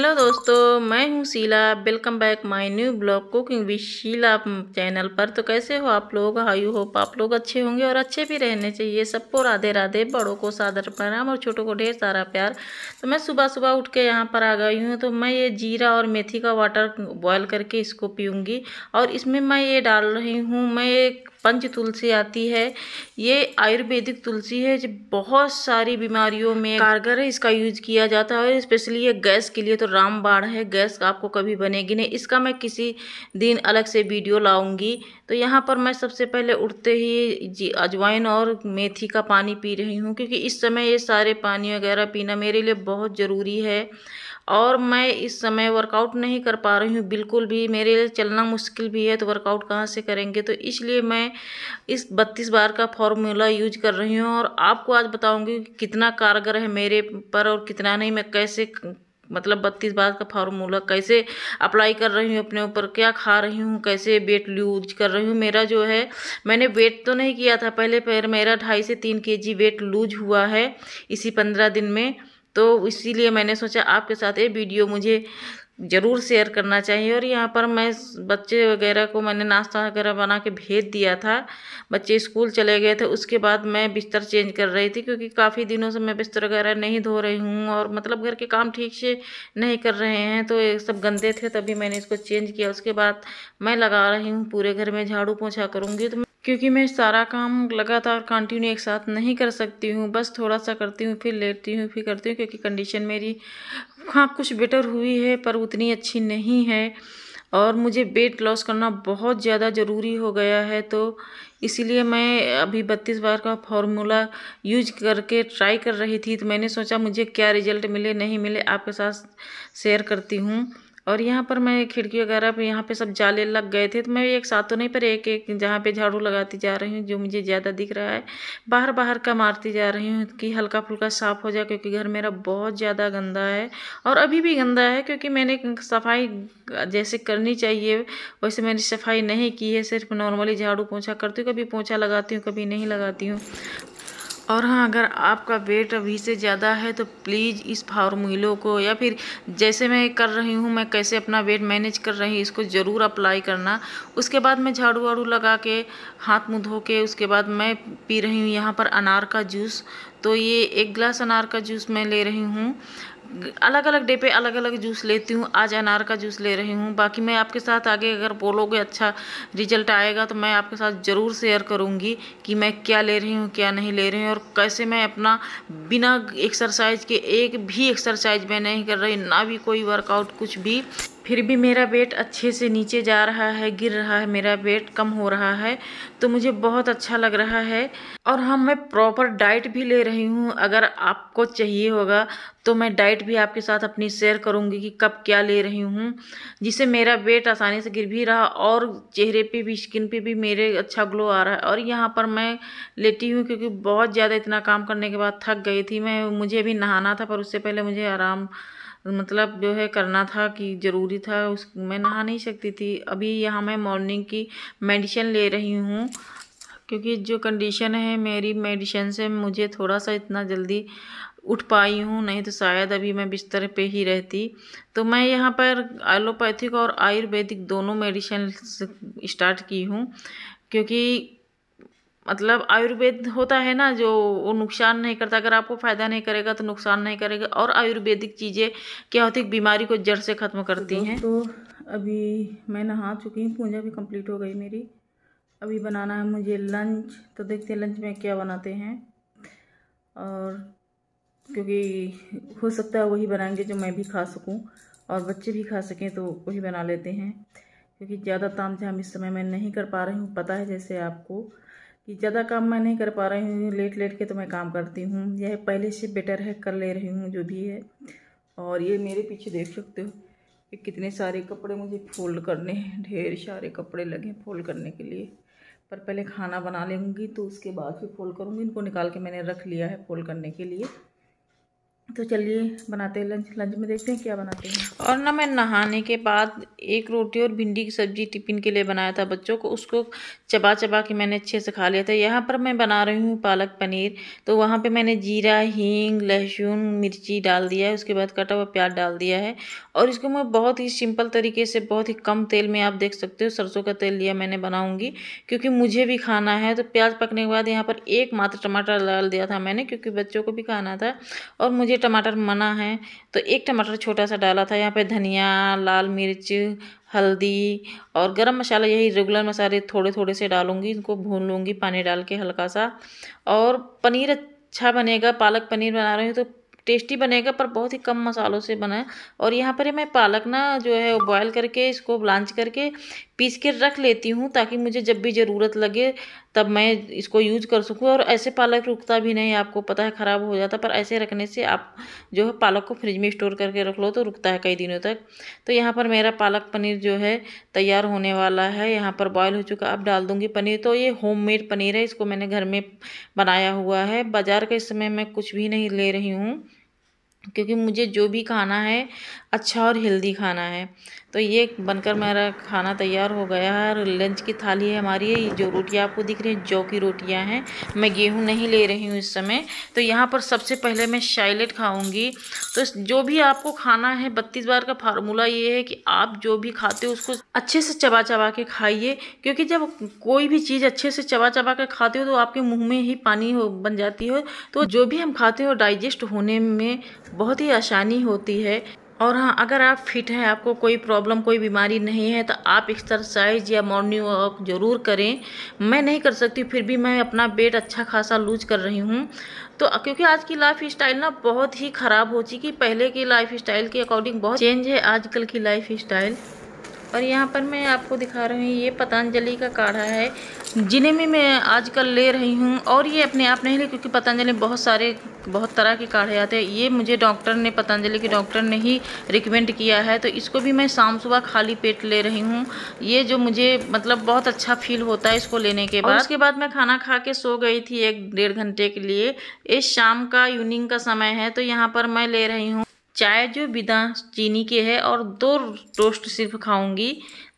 Hello दोस्तों मैं हूं Sheela welcome back my new blog cooking with Sheela channel पर तो कैसे हो आप लोग हाई होप आप लोग अच्छे होंगे और अच्छे भी रहने चाहिए सबको राधे राधे बड़ों को सादर प्रणाम और छोटों को ढेर सारा प्यार तो मैं सुबह सुबह उठ के यहाँ पर आ गई हूँ तो मैं ये जीरा और मेथी का वाटर बॉयल करके इसको पीऊँगी और इसमें मैं ये डाल रही हूँ मैं एक पंच तुलसी आती है ये आयुर्वेदिक तुलसी है जो बहुत सारी बीमारियों में कारगर है इसका यूज किया जाता है स्पेशली ये गैस के लिए तो रामबाण है गैस आपको कभी बनेगी नहीं इसका मैं किसी दिन अलग से वीडियो लाऊंगी तो यहाँ पर मैं सबसे पहले उठते ही जी अजवाइन और मेथी का पानी पी रही हूँ क्योंकि इस समय ये सारे पानी वगैरह पीना मेरे लिए बहुत ज़रूरी है और मैं इस समय वर्कआउट नहीं कर पा रही हूँ बिल्कुल भी मेरे लिए चलना मुश्किल भी है तो वर्कआउट कहाँ से करेंगे तो इसलिए मैं इस बत्तीस बार का फॉर्मूला यूज कर रही हूँ और आपको आज बताऊँगी कि कितना कारगर है मेरे पर और कितना नहीं मैं कैसे मतलब बत्तीस बार का फार्मूला कैसे अप्लाई कर रही हूँ अपने ऊपर क्या खा रही हूँ कैसे वेट लूज कर रही हूँ मेरा जो है मैंने वेट तो नहीं किया था पहले पैर मेरा ढाई से तीन के जी वेट लूज हुआ है इसी पंद्रह दिन में तो इसीलिए मैंने सोचा आपके साथ ये वीडियो मुझे ज़रूर शेयर करना चाहिए और यहाँ पर मैं बच्चे वगैरह को मैंने नाश्ता वगैरह बना के भेज दिया था बच्चे स्कूल चले गए थे उसके बाद मैं बिस्तर चेंज कर रही थी क्योंकि काफ़ी दिनों से मैं बिस्तर वगैरह नहीं धो रही हूँ और मतलब घर के काम ठीक से नहीं कर रहे हैं तो ये सब गंदे थे तभी मैंने इसको चेंज किया उसके बाद मैं लगा रही हूँ पूरे घर में झाड़ू पोछा करूँगी तो क्योंकि मैं सारा काम लगातार कंटिन्यू एक साथ नहीं कर सकती हूँ बस थोड़ा सा करती हूँ फिर लेटती हूँ फिर करती हूँ क्योंकि कंडीशन मेरी हाँ कुछ बेटर हुई है पर उतनी अच्छी नहीं है और मुझे वेट लॉस करना बहुत ज़्यादा ज़रूरी हो गया है तो इसीलिए मैं अभी बत्तीस बार का फॉर्मूला यूज करके ट्राई कर रही थी तो मैंने सोचा मुझे क्या रिजल्ट मिले नहीं मिले आपके साथ शेयर करती हूँ और यहाँ पर मैं खिड़की वगैरह पे यहाँ पे सब जाले लग गए थे तो मैं एक साथ तो नहीं पर एक एक जहाँ पे झाड़ू लगाती जा रही हूँ जो मुझे ज़्यादा दिख रहा है बाहर बाहर का मारती जा रही हूँ कि हल्का फुल्का साफ़ हो जाए क्योंकि घर मेरा बहुत ज़्यादा गंदा है और अभी भी गंदा है क्योंकि मैंने सफाई जैसे करनी चाहिए वैसे मैंने सफाई नहीं की है सिर्फ नॉर्मली झाड़ू पोछा करती हूँ कभी पोछा लगाती हूँ कभी नहीं लगाती हूँ और हाँ अगर आपका वेट अभी से ज़्यादा है तो प्लीज़ इस फार्मूलों को या फिर जैसे मैं कर रही हूँ मैं कैसे अपना वेट मैनेज कर रही हूँ इसको ज़रूर अप्लाई करना उसके बाद मैं झाड़ू वाड़ू लगा के हाथ मुँह धो के उसके बाद मैं पी रही हूँ यहाँ पर अनार का जूस तो ये एक गिलास अनार का जूस मैं ले रही हूँ अलग अलग डे पे अलग अलग जूस लेती हूँ आज अनार का जूस ले रही हूँ बाकी मैं आपके साथ आगे अगर बोलोगे अच्छा रिजल्ट आएगा तो मैं आपके साथ ज़रूर शेयर करूँगी कि मैं क्या ले रही हूँ क्या नहीं ले रही हूँ और कैसे मैं अपना बिना एक्सरसाइज के एक भी एक्सरसाइज मैं नहीं कर रही ना भी कोई वर्कआउट कुछ भी फिर भी मेरा वेट अच्छे से नीचे जा रहा है गिर रहा है मेरा वेट कम हो रहा है तो मुझे बहुत अच्छा लग रहा है और हम हाँ, मैं प्रॉपर डाइट भी ले रही हूँ अगर आपको चाहिए होगा तो मैं डाइट भी आपके साथ अपनी शेयर करूँगी कि कब क्या ले रही हूँ जिससे मेरा वेट आसानी से गिर भी रहा और चेहरे पे भी स्किन पे भी मेरे अच्छा ग्लो आ रहा है और यहाँ पर मैं लेटी हूँ क्योंकि बहुत ज़्यादा इतना काम करने के बाद थक गई थी मैं मुझे भी नहाना था पर उससे पहले मुझे आराम मतलब जो है करना था कि ज़रूरी था उस मैं नहा नहीं सकती थी अभी यहाँ मैं मॉर्निंग की मेडिसिन ले रही हूँ क्योंकि जो कंडीशन है मेरी मेडिसिन से मुझे थोड़ा सा इतना जल्दी उठ पाई हूँ नहीं तो शायद अभी मैं बिस्तर पे ही रहती तो मैं यहाँ पर एलोपैथिक और आयुर्वेदिक दोनों मेडिसिन स्टार्ट की हूँ क्योंकि मतलब आयुर्वेद होता है ना जो वो नुकसान नहीं करता अगर आपको फ़ायदा नहीं करेगा तो नुकसान नहीं करेगा और आयुर्वेदिक चीज़ें क्या होती है बीमारी को जड़ से ख़त्म करती तो हैं तो अभी मैं नहा चुकी हूँ पूजा भी कंप्लीट हो गई मेरी अभी बनाना है मुझे लंच तो देखते हैं लंच में क्या बनाते हैं और क्योंकि हो सकता है वही बनाएंगे जो मैं भी खा सकूँ और बच्चे भी खा सकें तो वही बना लेते हैं क्योंकि ज़्यादा ताम झाम इस समय मैं नहीं कर पा रही हूँ पता है जैसे आपको कि ज़्यादा काम मैं नहीं कर पा रही हूँ लेट लेट के तो मैं काम करती हूँ यह पहले से बेटर है कर ले रही हूँ जो भी है और ये मेरे पीछे देख सकते हो कि कितने सारे कपड़े मुझे फोल्ड करने हैं ढेर सारे कपड़े लगे फोल्ड करने के लिए पर पहले खाना बना लूँगी तो उसके बाद फिर फोल्ड करूँगी इनको निकाल के मैंने रख लिया है फोल्ड करने के लिए तो चलिए बनाते हैं लंच लंच में देखते हैं क्या बनाते हैं और ना मैं नहाने के बाद एक रोटी और भिंडी की सब्जी टिफिन के लिए बनाया था बच्चों को उसको चबा चबा के मैंने अच्छे से खा लिया था यहाँ पर मैं बना रही हूँ पालक पनीर तो वहाँ पे मैंने जीरा हींग लहसुन मिर्ची डाल दिया है उसके बाद कटा हुआ प्याज डाल दिया है और इसको मैं बहुत ही सिंपल तरीके से बहुत ही कम तेल में आप देख सकते हो सरसों का तेल लिया मैंने बनाऊँगी क्योंकि मुझे भी खाना है तो प्याज पकने के बाद यहाँ पर एक मात्र टमाटर डाल दिया था मैंने क्योंकि बच्चों को भी खाना था और मुझे टमाटर मना है तो एक टमाटर छोटा सा डाला था यहाँ पे धनिया लाल मिर्च हल्दी और गरम मसाला यही रेगुलर मसाले थोड़े थोड़े से डालूंगी इनको भून लूँगी पानी डाल के हल्का सा और पनीर अच्छा बनेगा पालक पनीर बना रही हूँ तो टेस्टी बनेगा पर बहुत ही कम मसालों से बना है और यहाँ पर मैं पालक ना जो है बॉयल करके इसको ब्लांच करके पीस के रख लेती हूँ ताकि मुझे जब भी ज़रूरत लगे तब मैं इसको यूज कर सकूँ और ऐसे पालक रुकता भी नहीं आपको पता है ख़राब हो जाता पर ऐसे रखने से आप जो है पालक को फ्रिज में स्टोर करके रख लो तो रुकता है कई दिनों तक तो यहाँ पर मेरा पालक पनीर जो है तैयार होने वाला है यहाँ पर बॉयल हो चुका अब डाल दूँगी पनीर तो ये मेड पनीर है इसको मैंने घर में बनाया हुआ है बाज़ार के समय मैं कुछ भी नहीं ले रही हूँ क्योंकि मुझे जो भी खाना है अच्छा और हेल्दी खाना है तो ये बनकर मेरा खाना तैयार हो गया है और लंच की थाली है हमारी है। जो रोटियाँ आपको दिख रही है जौ की रोटियाँ हैं मैं गेहूँ नहीं ले रही हूँ इस समय तो यहाँ पर सबसे पहले मैं शाइलेट खाऊँगी तो जो भी आपको खाना है बत्तीस बार का फार्मूला ये है कि आप जो भी खाते हो उसको अच्छे से चबा चबा के खाइए क्योंकि जब कोई भी चीज़ अच्छे से चबा चबा के खाते हो तो आपके मुँह में ही पानी हो बन जाती हो तो जो भी हम खाते हो डाइजेस्ट होने में बहुत ही आसानी होती है और हाँ अगर आप फिट हैं आपको कोई प्रॉब्लम कोई बीमारी नहीं है तो आप एक्सरसाइज या मॉर्निंग वॉक ज़रूर करें मैं नहीं कर सकती फिर भी मैं अपना वेट अच्छा खासा लूज कर रही हूँ तो क्योंकि आज की लाइफ स्टाइल ना बहुत ही ख़राब हो चुकी पहले की लाइफ स्टाइल के अकॉर्डिंग बहुत चेंज है आजकल की लाइफ स्टाइल और यहाँ पर मैं आपको दिखा रही हूँ ये पतंजलि का काढ़ा है जिन्हें में मैं आजकल ले रही हूँ और ये अपने आप नहीं ले क्योंकि पतंजलि बहुत सारे बहुत तरह के काढ़े आते हैं ये मुझे डॉक्टर ने पतंजलि के डॉक्टर ने ही रिकमेंड किया है तो इसको भी मैं शाम सुबह खाली पेट ले रही हूँ ये जो मुझे मतलब बहुत अच्छा फील होता है इसको लेने के बाद उसके बाद मैं खाना खा के सो गई थी एक डेढ़ घंटे के लिए इस शाम का इवनिंग का समय है तो यहाँ पर मैं ले रही हूँ चाय जो बिना चीनी के है और दो टोस्ट सिर्फ खाऊंगी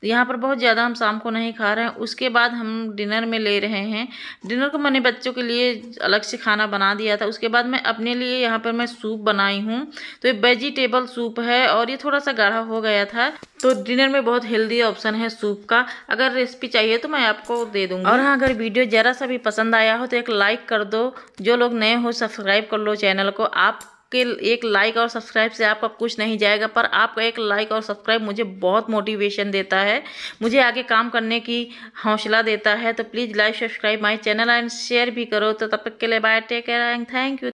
तो यहाँ पर बहुत ज़्यादा हम शाम को नहीं खा रहे हैं उसके बाद हम डिनर में ले रहे हैं डिनर को मैंने बच्चों के लिए अलग से खाना बना दिया था उसके बाद मैं अपने लिए यहाँ पर मैं सूप बनाई हूँ तो ये वेजिटेबल सूप है और ये थोड़ा सा गाढ़ा हो गया था तो डिनर में बहुत हेल्दी ऑप्शन है सूप का अगर रेसिपी चाहिए तो मैं आपको दे दूँगी और हाँ अगर वीडियो ज़रा सा भी पसंद आया हो तो एक लाइक कर दो जो लोग नए हो सब्सक्राइब कर लो चैनल को आप आपके एक लाइक और सब्सक्राइब से आपका कुछ नहीं जाएगा पर आपका एक लाइक और सब्सक्राइब मुझे बहुत मोटिवेशन देता है मुझे आगे काम करने की हौसला देता है तो please like subscribe my channel and share भी करो तो तब तक के लिए bye take and thank you